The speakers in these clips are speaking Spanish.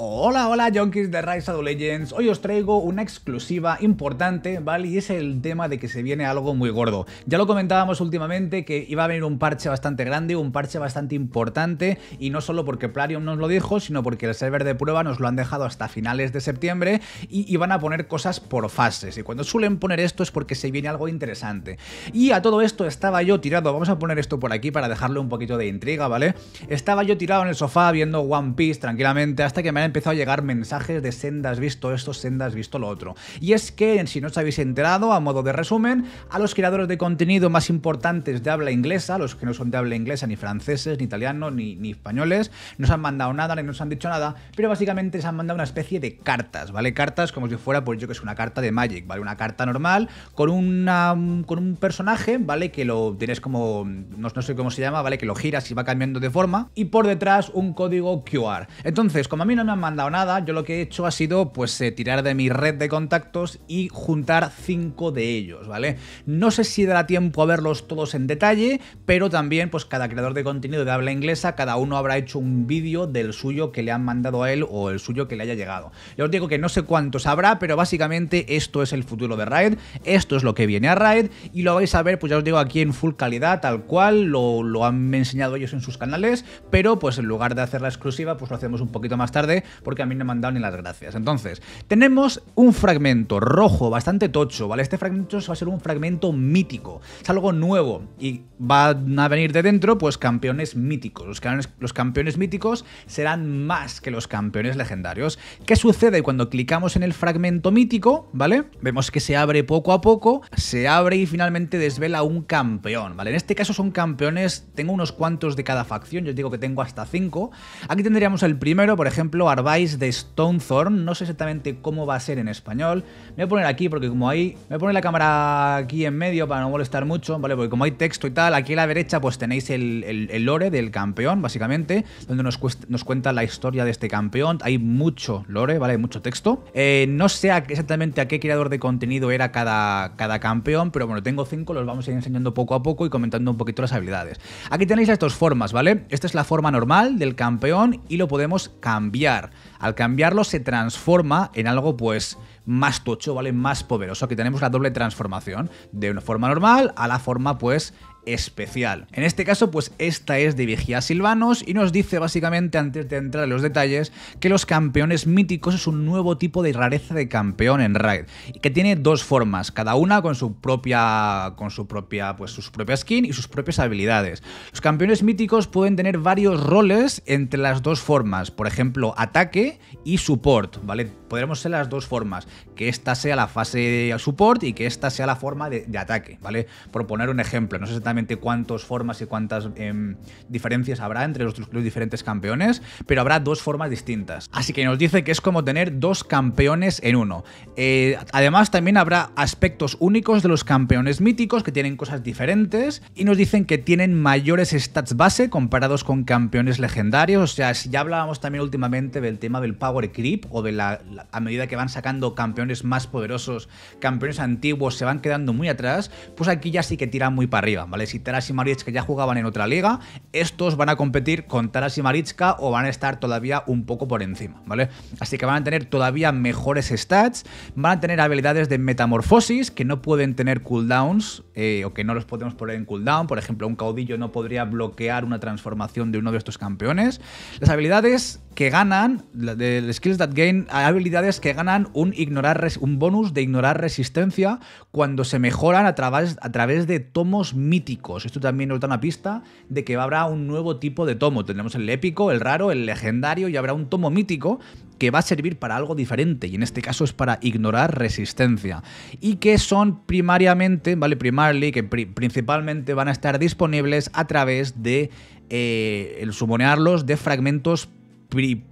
Hola, hola, junkies de Rise of Legends. Hoy os traigo una exclusiva importante, ¿vale? Y es el tema de que se viene algo muy gordo. Ya lo comentábamos últimamente que iba a venir un parche bastante grande, un parche bastante importante, y no solo porque Plarium nos lo dijo, sino porque el server de prueba nos lo han dejado hasta finales de septiembre y iban a poner cosas por fases. Y cuando suelen poner esto es porque se viene algo interesante. Y a todo esto estaba yo tirado, vamos a poner esto por aquí para dejarle un poquito de intriga, ¿vale? Estaba yo tirado en el sofá viendo One Piece tranquilamente hasta que me han empezado a llegar mensajes de sendas visto esto, sendas visto lo otro. Y es que, si no os habéis enterado, a modo de resumen, a los creadores de contenido más importantes de habla inglesa, los que no son de habla inglesa, ni franceses, ni italianos, ni, ni españoles, no se han mandado nada, ni nos han dicho nada, pero básicamente se han mandado una especie de cartas, ¿vale? Cartas como si fuera, pues yo que es una carta de Magic, ¿vale? Una carta normal con, una, con un personaje, ¿vale? Que lo tienes como, no, no sé cómo se llama, ¿vale? Que lo giras y va cambiando de forma, y por detrás un código QR. Entonces, como a mí no me han mandado nada, yo lo que he hecho ha sido pues eh, tirar de mi red de contactos y juntar cinco de ellos, ¿vale? No sé si dará tiempo a verlos todos en detalle, pero también pues cada creador de contenido de habla inglesa, cada uno habrá hecho un vídeo del suyo que le han mandado a él o el suyo que le haya llegado. Ya os digo que no sé cuántos habrá, pero básicamente esto es el futuro de Raid, esto es lo que viene a Raid y lo vais a ver, pues ya os digo, aquí en full calidad, tal cual, lo, lo han enseñado ellos en sus canales, pero pues en lugar de hacer la exclusiva, pues lo hacemos un poquito más tarde porque a mí no me han dado ni las gracias. Entonces, tenemos un fragmento rojo bastante tocho, ¿vale? Este fragmento va a ser un fragmento mítico, es algo nuevo y van a venir de dentro pues campeones míticos. Los, campeones, los campeones míticos serán más que los campeones legendarios. ¿Qué sucede cuando clicamos en el fragmento mítico, ¿vale? Vemos que se abre poco a poco, se abre y finalmente desvela un campeón, ¿vale? En este caso son campeones, tengo unos cuantos de cada facción, yo os digo que tengo hasta cinco. Aquí tendríamos el primero, por ejemplo, de de Thorn, No sé exactamente cómo va a ser en español. Me voy a poner aquí porque como hay... Me voy la cámara aquí en medio para no molestar mucho, ¿vale? Porque como hay texto y tal, aquí a la derecha pues tenéis el, lore del campeón, básicamente, donde nos, nos cuenta la historia de este campeón. Hay mucho lore, ¿vale? Hay mucho texto. Eh, no sé exactamente a qué creador de contenido era cada, cada campeón, pero bueno, tengo cinco, los vamos a ir enseñando poco a poco y comentando un poquito las habilidades. Aquí tenéis las dos formas, ¿vale? Esta es la forma normal del campeón y lo podemos cambiar. Al cambiarlo se transforma en algo pues más tocho, ¿vale? Más poderoso. Aquí tenemos la doble transformación, de una forma normal a la forma pues especial. En este caso, pues esta es de Vigía Silvanos y nos dice básicamente, antes de entrar en los detalles, que los campeones míticos es un nuevo tipo de rareza de campeón en Raid, y que tiene dos formas, cada una con su propia, con su propia, pues sus skin y sus propias habilidades. Los campeones míticos pueden tener varios roles entre las dos formas, por ejemplo, ataque y support, ¿vale? podremos ser las dos formas, que esta sea la fase de support y que esta sea la forma de, ataque, ¿vale? Por poner un ejemplo, no sé exactamente cuántas formas y cuántas em, diferencias habrá entre los, diferentes campeones, pero habrá dos formas distintas. Así que nos dice que es como tener dos campeones en uno. Eh, además, también habrá aspectos únicos de los campeones míticos que tienen cosas diferentes y nos dicen que tienen mayores stats base comparados con campeones legendarios. O sea, ya hablábamos también últimamente del tema del power creep o de la, a medida que van sacando campeones más poderosos, campeones antiguos, se van quedando muy atrás, pues aquí ya sí que tiran muy para arriba, ¿vale? Si Taras y Maritska ya jugaban en otra liga, estos van a competir con Taras y Maritska o van a estar todavía un poco por encima, ¿vale? Así que van a tener todavía mejores stats, van a tener habilidades de metamorfosis que no pueden tener cooldowns eh, o que no los podemos poner en cooldown, por ejemplo, un caudillo no podría bloquear una transformación de uno de estos campeones. Las habilidades que ganan, de skills that gain, habilidades que ganan un, ignorar un bonus de ignorar resistencia cuando se mejoran a través, a través de tomos míticos. Esto también nos da una pista de que habrá un nuevo tipo de tomo. Tendremos el épico, el raro, el legendario y habrá un tomo mítico que va a servir para algo diferente y en este caso es para ignorar resistencia y que son primariamente, ¿vale? Primarily, que principalmente van a estar disponibles a través de eh, el sumonearlos de fragmentos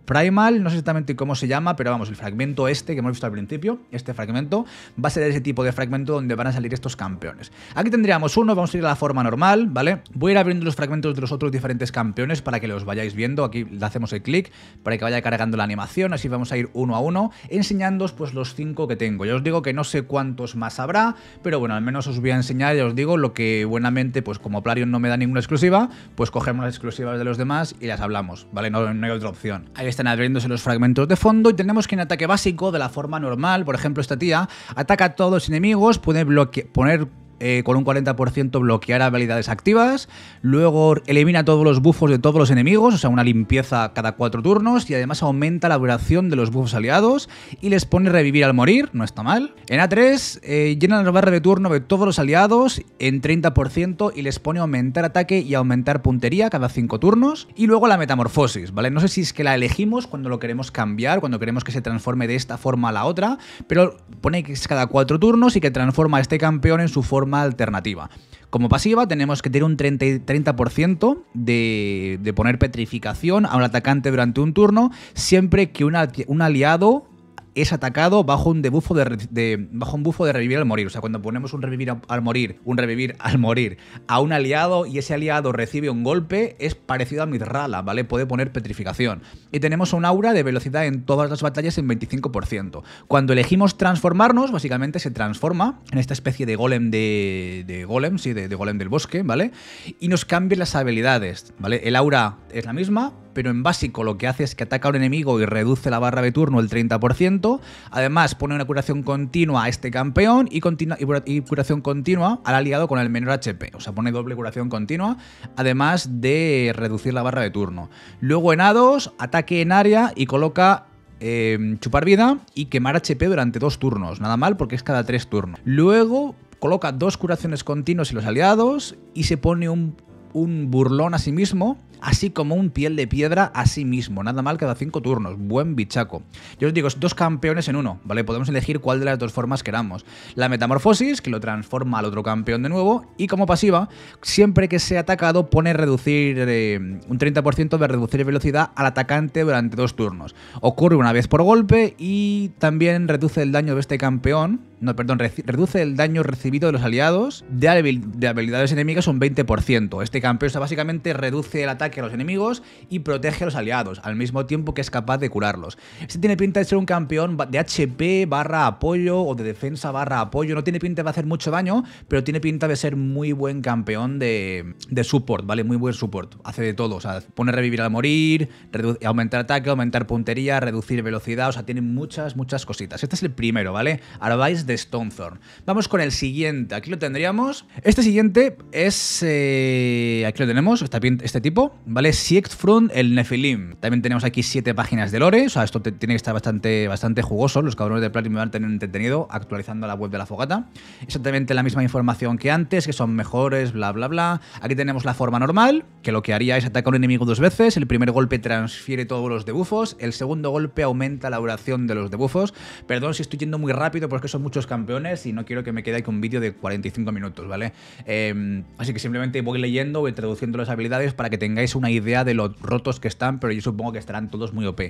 Primal, no sé exactamente cómo se llama, pero vamos, el fragmento este que hemos visto al principio, este fragmento, va a ser ese tipo de fragmento donde van a salir estos campeones. Aquí tendríamos uno, vamos a ir a la forma normal, ¿vale? Voy a ir abriendo los fragmentos de los otros diferentes campeones para que los vayáis viendo, aquí le hacemos el clic para que vaya cargando la animación, así vamos a ir uno a uno, enseñándoos pues los cinco que tengo. yo os digo que no sé cuántos más habrá, pero bueno, al menos os voy a enseñar, ya os digo, lo que buenamente, pues como Plarion no me da ninguna exclusiva, pues cogemos las exclusivas de los demás y las hablamos, ¿vale? No, no hay otra opción Ahí están abriéndose los fragmentos de fondo y tenemos que en ataque básico, de la forma normal, por ejemplo, esta tía, ataca a todos los enemigos, puede bloquear poner eh, con un 40% bloquear habilidades activas, luego elimina todos los buffos de todos los enemigos, o sea, una limpieza cada cuatro turnos, y además aumenta la duración de los buffos aliados y les pone revivir al morir, no está mal. En A3 eh, llena la barra de turno de todos los aliados en 30% y les pone aumentar ataque y aumentar puntería cada cinco turnos, y luego la metamorfosis, ¿vale? No sé si es que la elegimos cuando lo queremos cambiar, cuando queremos que se transforme de esta forma a la otra, pero pone que es cada cuatro turnos y que transforma a este campeón en su forma alternativa. Como pasiva tenemos que tener un 30%, de, de, poner petrificación a un atacante durante un turno, siempre que un aliado es atacado bajo un debufo de, bajo un bufo de revivir al morir. O sea, cuando ponemos un revivir al morir, un revivir al morir a un aliado y ese aliado recibe un golpe, es parecido a Mithrala, ¿vale? Puede poner petrificación. Y tenemos un aura de velocidad en todas las batallas en 25%. Cuando elegimos transformarnos, básicamente se transforma en esta especie de golem de, de golem, de, golem del bosque, ¿vale? Y nos cambia las habilidades, ¿vale? El aura es la misma, pero en básico lo que hace es que ataca a un enemigo y reduce la barra de turno el 30%. Además, pone una curación continua a este campeón y, y curación continua al aliado con el menor HP. O sea, pone doble curación continua, además de reducir la barra de turno. Luego en A2, ataque en área y coloca eh, chupar vida y quemar HP durante dos turnos. Nada mal porque es cada tres turnos. Luego coloca dos curaciones continuas en los aliados y se pone un burlón a sí mismo así como un piel de piedra a sí mismo, nada mal cada 5 turnos, buen bichaco. Yo os digo, es dos campeones en uno, ¿vale? Podemos elegir cuál de las dos formas queramos. La metamorfosis, que lo transforma al otro campeón de nuevo, y como pasiva, siempre que sea atacado pone reducir eh, un 30% de reducir velocidad al atacante durante dos turnos. Ocurre una vez por golpe y también reduce el daño de este campeón, no, perdón, reduce el daño recibido de los aliados de, habilidades enemigas un 20%. Este campeón básicamente reduce el ataque que a los enemigos y protege a los aliados, al mismo tiempo que es capaz de curarlos. Este tiene pinta de ser un campeón de HP barra apoyo o de defensa barra apoyo. No tiene pinta de hacer mucho daño, pero tiene pinta de ser muy buen campeón de, de support, ¿vale? Muy buen support. Hace de todo, o sea, pone revivir al morir, aumentar ataque, aumentar puntería, reducir velocidad, o sea, tiene muchas, muchas cositas. Este es el primero, ¿vale? Ahora vais de Thorn Vamos con el siguiente, aquí lo tendríamos. Este siguiente es... Eh, aquí lo tenemos, este tipo. ¿vale? Siegfront el Nefilim. También tenemos aquí siete páginas de lore, o sea, esto tiene que estar bastante, bastante jugoso, los cabrones de Platinum van a tener entretenido actualizando la web de la fogata. Exactamente la misma información que antes, que son mejores, bla, bla, bla. Aquí tenemos la forma normal, que lo que haría es atacar a un enemigo dos veces, el primer golpe transfiere todos los debufos el segundo golpe aumenta la duración de los debufos Perdón si estoy yendo muy rápido, porque son muchos campeones y no quiero que me quede aquí un vídeo de 45 minutos, ¿vale? Em, así que simplemente voy leyendo, voy traduciendo las habilidades para que tengáis es una idea de lo rotos que están, pero yo supongo que estarán todos muy OP.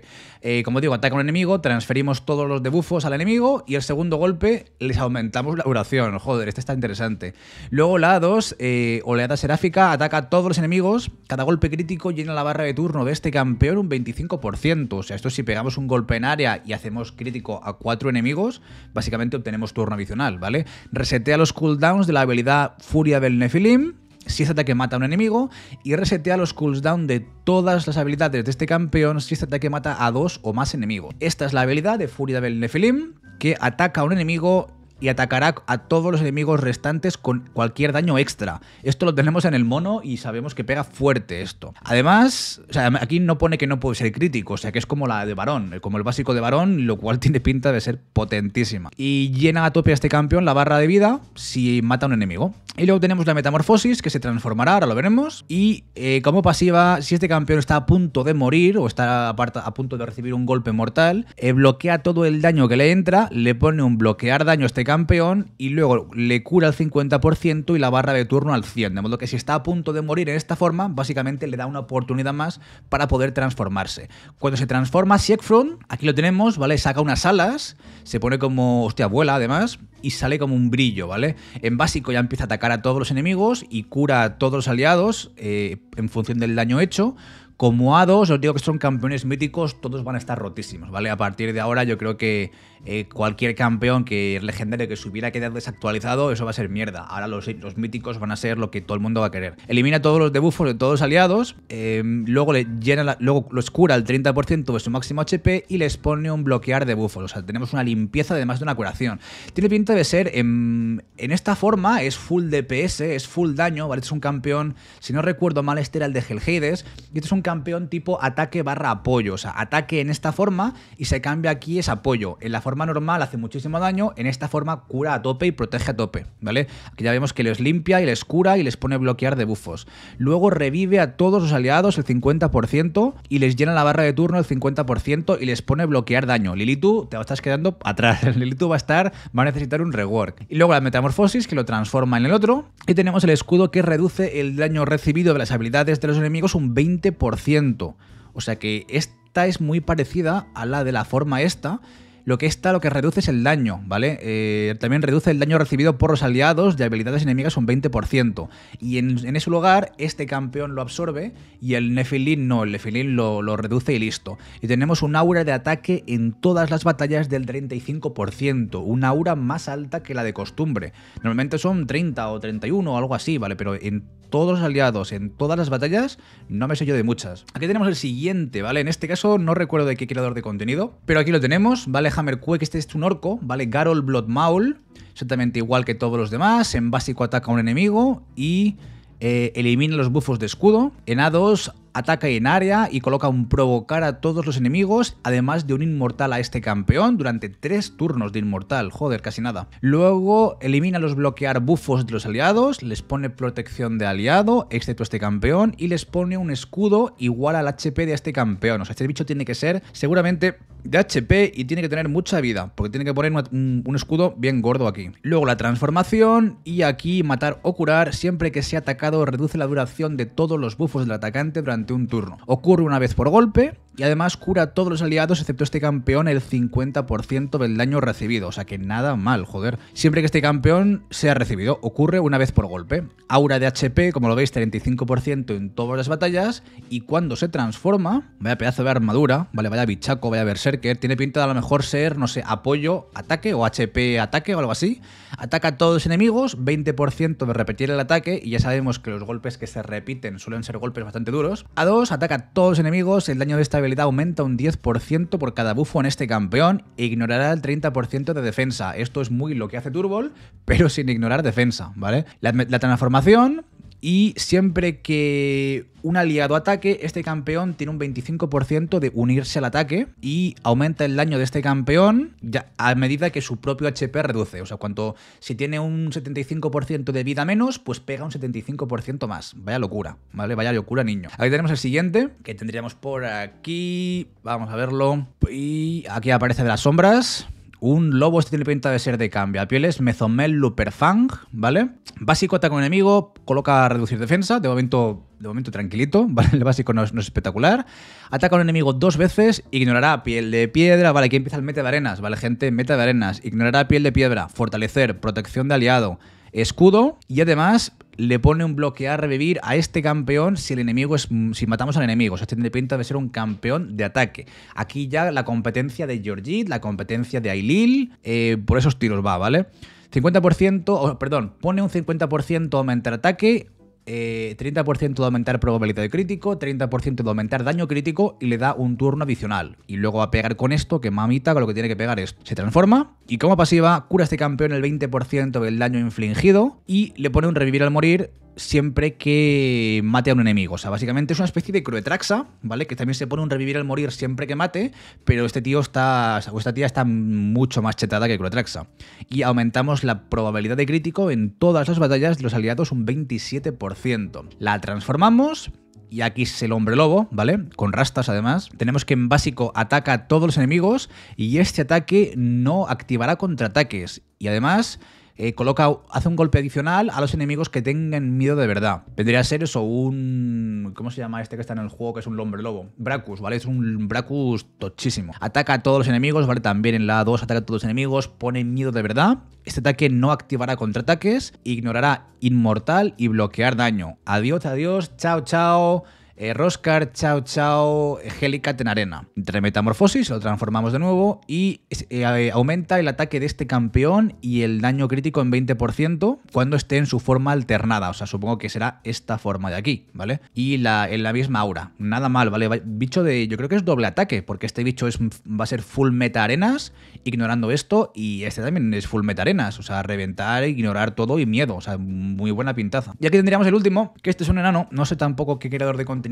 Eh, como digo, ataca un enemigo, transferimos todos los debufos al enemigo y el segundo golpe les aumentamos la duración. Joder, este está interesante. Luego la A2, eh, oleada seráfica, ataca a todos los enemigos. Cada golpe crítico llena la barra de turno de este campeón un 25%. O sea, esto si pegamos un golpe en área y hacemos crítico a cuatro enemigos, básicamente obtenemos turno adicional, ¿vale? Resetea los cooldowns de la habilidad Furia del Nefilim si este ataque mata a un enemigo y resetea los cooldown de todas las habilidades de este campeón si este ataque mata a dos o más enemigos. Esta es la habilidad de Furia del Nefilim, que ataca a un enemigo y atacará a todos los enemigos restantes con cualquier daño extra. Esto lo tenemos en el mono y sabemos que pega fuerte esto. Además, aquí no pone que no puede ser crítico, o sea que es como la de varón, como el básico de varón, lo cual tiene pinta de ser potentísima. Y llena a tope a este campeón la barra de vida si mata a un enemigo. Y luego tenemos la metamorfosis que se transformará, ahora lo veremos. Y eh, como pasiva, si este campeón está a punto de morir o está a punto de recibir un golpe mortal, eh, bloquea todo el daño que le entra, le pone un bloquear daño a este campeón y luego le cura El 50% y la barra de turno al 100%. De modo que si está a punto de morir en esta forma, básicamente le da una oportunidad más para poder transformarse. Cuando se transforma Siegfried aquí lo tenemos, ¿vale? Saca unas alas, se pone como, hostia, vuela además, y sale como un brillo, ¿vale? En básico ya empieza a atacar a todos los enemigos y cura a todos los aliados eh, en función del daño hecho. Como A2, os digo que son campeones míticos, todos van a estar rotísimos, ¿vale? A partir de ahora yo creo que eh, cualquier campeón que legendario que se hubiera quedado desactualizado, eso va a ser mierda. Ahora los, míticos van a ser lo que todo el mundo va a querer. Elimina todos los debuffos de todos los aliados, em, luego, le llena luego los cura al 30% de su máximo HP y les pone un bloquear de buffos. O sea, tenemos una limpieza además de una curación. Tiene pinta de ser, em, en, esta forma, es full DPS, es full daño, ¿vale? Este es un campeón, si no recuerdo mal, este era el de Helheides y este es un campeón tipo ataque barra apoyo. O sea, ataque en esta forma y se cambia aquí es apoyo. En la forma normal hace muchísimo daño, en esta forma cura a tope y protege a tope, ¿vale? Aquí ya vemos que les limpia y les cura y les pone bloquear de bufos. Luego revive a todos los aliados el 50% y les llena la barra de turno el 50% y les pone bloquear daño. Lilithu te estás quedando atrás. Lilithu va a estar, va a necesitar un rework. Y luego la metamorfosis que lo transforma en el otro. Y tenemos el escudo que reduce el daño recibido de las habilidades de los enemigos un 20%. O sea que esta es muy parecida a la de la forma esta, lo que está, lo que reduce es el daño, ¿vale? Eh, también reduce el daño recibido por los aliados de habilidades enemigas un 20%. Y en, en ese lugar, este campeón lo absorbe y el Nefilin no, el Nefilin lo, lo reduce y listo. Y tenemos un aura de ataque en todas las batallas del 35%, una aura más alta que la de costumbre. Normalmente son 30 o 31 o algo así, ¿vale? Pero en todos los aliados, en todas las batallas, no me sé yo de muchas. Aquí tenemos el siguiente, ¿vale? En este caso no recuerdo de qué creador de contenido, pero aquí lo tenemos, ¿vale? que este es un orco, ¿vale? Garol Blood Maul. exactamente igual que todos los demás. En básico ataca a un enemigo y eh, elimina los buffos de escudo. En A2 ataca en área y coloca un provocar a todos los enemigos, además de un inmortal a este campeón durante tres turnos de inmortal, joder, casi nada. Luego elimina los bloquear buffos de los aliados, les pone protección de aliado, excepto este campeón, y les pone un escudo igual al HP de este campeón. O sea, este bicho tiene que ser seguramente de HP y tiene que tener mucha vida, porque tiene que poner un, escudo bien gordo aquí. Luego la transformación y aquí matar o curar siempre que sea atacado reduce la duración de todos los bufos del atacante durante un turno. Ocurre una vez por golpe y además cura a todos los aliados excepto este campeón el 50% del daño recibido, o sea que nada mal, joder. Siempre que este campeón sea recibido, ocurre una vez por golpe. Aura de HP, como lo veis, 35% en todas las batallas y cuando se transforma, vaya pedazo de armadura, vale, vaya bichaco, vaya berserk, que tiene pinta de a lo mejor ser, no sé, apoyo, ataque o HP ataque o algo así. Ataca a todos los enemigos, 20% de repetir el ataque y ya sabemos que los golpes que se repiten suelen ser golpes bastante duros. A 2, ataca a todos los enemigos, el daño de estabilidad aumenta un 10% por cada bufo en este campeón, ignorará el 30% de defensa. Esto es muy lo que hace Turbol, pero sin ignorar defensa, ¿vale? la transformación y siempre que un aliado ataque, este campeón tiene un 25% de unirse al ataque y aumenta el daño de este campeón ya a medida que su propio HP reduce. O sea, cuanto si tiene un 75% de vida menos, pues pega un 75% más. Vaya locura, ¿vale? Vaya locura, niño. Ahí tenemos el siguiente, que tendríamos por aquí. Vamos a verlo. Y aquí aparece de las sombras. Un lobo este tiene pinta de ser de cambio. La piel es Mezomel Luperfang, ¿vale? Básico ataca un enemigo, coloca a reducir defensa. De momento, de momento tranquilito, ¿vale? El básico no es, espectacular. Ataca a un enemigo dos veces, ignorará piel de piedra. Vale, aquí empieza el meta de arenas, ¿vale, gente? Meta de arenas, ignorará piel de piedra, fortalecer, protección de aliado, escudo y además le pone un bloquear, revivir a este campeón si el enemigo es. Mm, si matamos al enemigo. O sea, tiene pinta de ser un campeón de ataque. Aquí ya la competencia de Georgit, la competencia de Ailil, eh, por esos tiros va, ¿vale? 50%, perdón, pone un 50% aumenta ataque 30% eh, de aumentar probabilidad de crítico, 30% de aumentar daño crítico y le da un turno adicional. Y luego va a pegar con esto, que mamita, con lo que tiene que pegar es. Se transforma y como pasiva cura este campeón el 20% del daño infligido y le pone un revivir al morir siempre que mate a un enemigo. O sea, básicamente es una especie de Croetraxa, ¿vale? Que también se pone un revivir al morir siempre que mate, pero este tío está, o esta tía está mucho más chetada que Croetraxa. Y aumentamos la probabilidad de crítico en todas las batallas de los aliados un 27%. La transformamos y aquí es el hombre lobo, ¿vale? Con rastas además. Tenemos que en básico ataca a todos los enemigos y este ataque no activará contraataques. Y además eh, coloca, hace un golpe adicional a los enemigos que tengan miedo de verdad. Vendría a ser eso, un... ¿Cómo se llama este que está en el juego? Que es un lombre lobo. Bracus, ¿vale? Es un Bracus tochísimo. Ataca a todos los enemigos, ¿vale? También en la 2 ataca a todos los enemigos, pone miedo de verdad. Este ataque no activará contraataques, ignorará inmortal y bloquear daño. Adiós, adiós, chao, chao. Eh, Roscar, Chao Chao, Helicat en arena. Entre metamorfosis, lo transformamos de nuevo y eh, aumenta el ataque de este campeón y el daño crítico en 20% cuando esté en su forma alternada. O sea, supongo que será esta forma de aquí, ¿vale? Y la, en la misma aura. Nada mal, ¿vale? Bicho de. Yo creo que es doble ataque, porque este bicho es, va a ser full meta arenas, ignorando esto, y este también es full meta arenas. O sea, reventar, ignorar todo y miedo. O sea, muy buena pintaza. Y aquí tendríamos el último, que este es un enano. No sé tampoco qué creador de contenido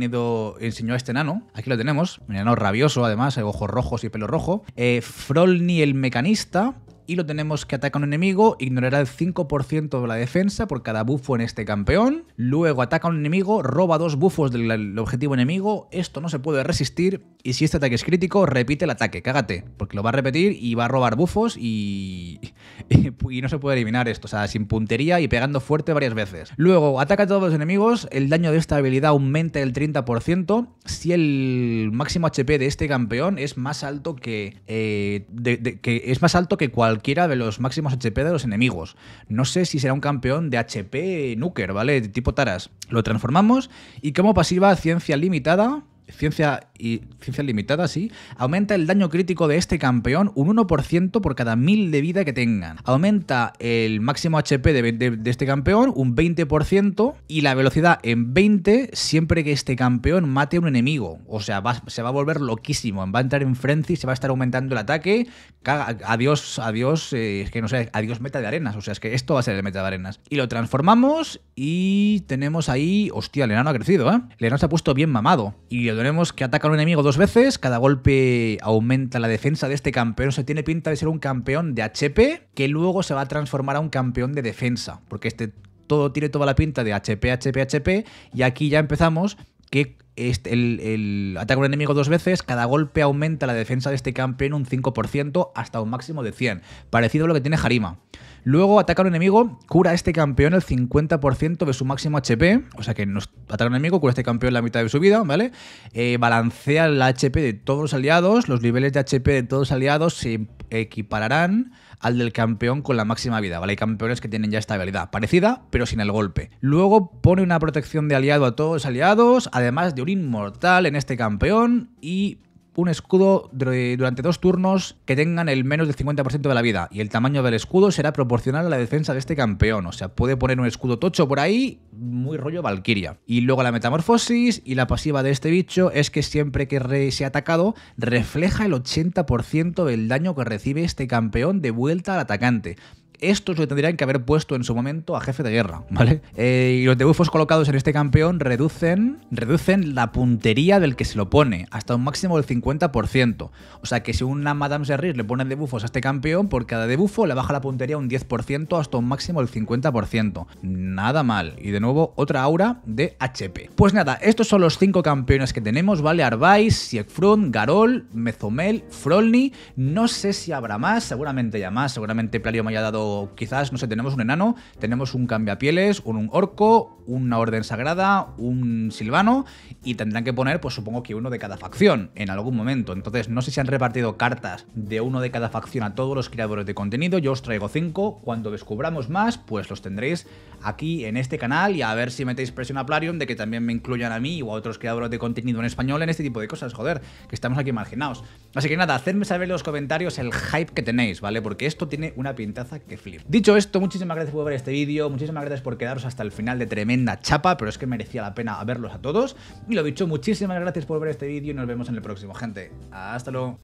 enseñó a este nano. Aquí lo tenemos, un nano rabioso además, ojos rojos y pelo rojo. Eh, Frolny Frolni el mecanista, y lo tenemos que ataca a un enemigo, ignorará el 5% de la defensa por cada bufo en este campeón, luego ataca a un enemigo, roba dos bufos del objetivo enemigo, esto no se puede resistir y si este ataque es crítico, repite el ataque, cágate, porque lo va a repetir y va a robar bufos y... y no se puede eliminar esto, o sea, sin puntería y pegando fuerte varias veces. Luego, ataca a todos los enemigos, el daño de esta habilidad aumenta el 30% si el máximo HP de este campeón es más alto que, eh, que es más alto que cualquier cualquiera de los máximos HP de los enemigos. No sé si será un campeón de HP Nuker, ¿vale? tipo Taras. Lo transformamos y como pasiva, ciencia limitada, ciencia y ciencia limitada sí, aumenta el daño crítico de este campeón un 1% por cada 1000 de vida que tengan. Aumenta el máximo HP de, este campeón un 20% y la velocidad en 20 siempre que este campeón mate a un enemigo. O sea, se va a volver loquísimo, va a entrar en frenzy, se va a estar aumentando el ataque. adiós, adiós, eh, es que no sé, adiós meta de arenas. O sea, es que esto va a ser el meta de arenas. Y lo transformamos y tenemos ahí... Hostia, el enano ha crecido, ¿eh? El enano se ha puesto bien mamado y tenemos que atacar enemigo dos veces, cada golpe aumenta la defensa de este campeón. se tiene pinta de ser un campeón de HP que luego se va a transformar a un campeón de defensa, porque este todo tiene toda la pinta de HP, HP, HP, y aquí ya empezamos que este, el, el ataque a un enemigo dos veces, cada golpe aumenta la defensa de este campeón un 5% hasta un máximo de 100, parecido a lo que tiene Harima. Luego ataca a un enemigo, cura a este campeón el 50% de su máximo HP, o sea que nos ataca a un enemigo, cura a este campeón la mitad de su vida, ¿vale? Eh, balancea el HP de todos los aliados, los niveles de HP de todos los aliados se equipararán al del campeón con la máxima vida, ¿vale? Hay campeones que tienen ya esta habilidad parecida, pero sin el golpe. Luego pone una protección de aliado a todos los aliados, además de un inmortal en este campeón y un escudo durante dos turnos que tengan el menos del 50% de la vida. Y el tamaño del escudo será proporcional a la defensa de este campeón. O sea, puede poner un escudo tocho por ahí, muy rollo Valkyria. Y luego la metamorfosis y la pasiva de este bicho es que siempre que sea atacado, refleja el 80% del daño que recibe este campeón de vuelta al atacante. Estos lo tendrían que haber puesto en su momento a jefe de guerra, ¿vale? Eh, y los debufos colocados en este campeón reducen, reducen la puntería del que se lo pone hasta un máximo del 50%. O sea que si una Madame Serris le pone debufos a este campeón, por cada debufo le baja la puntería un 10% hasta un máximo del 50%. Nada mal. Y de nuevo, otra aura de HP. Pues nada, estos son los 5 campeones que tenemos, ¿vale? Arbais, Siegfrun, Garol, Mezomel, Frolni. No sé si habrá más, seguramente ya más, seguramente Plario me haya dado quizás, no sé, tenemos un enano, tenemos un cambiapieles, un orco, una orden sagrada, un silvano y tendrán que poner, pues supongo que uno de cada facción en algún momento. Entonces, no sé si han repartido cartas de uno de cada facción a todos los creadores de contenido. Yo os traigo cinco. Cuando descubramos más, pues los tendréis aquí en este canal y a ver si metéis presión a Plarium de que también me incluyan a mí o a otros creadores de contenido en español en este tipo de cosas. Joder, que estamos aquí marginados. Así que nada, hacedme saber en los comentarios el hype que tenéis, ¿vale? Porque esto tiene una pintaza que flip. Dicho esto, muchísimas gracias por ver este vídeo, muchísimas gracias por quedaros hasta el final de tremendo chapa, pero es que merecía la pena verlos a todos. Y lo dicho, muchísimas gracias por ver este vídeo y nos vemos en el próximo, gente. Hasta luego.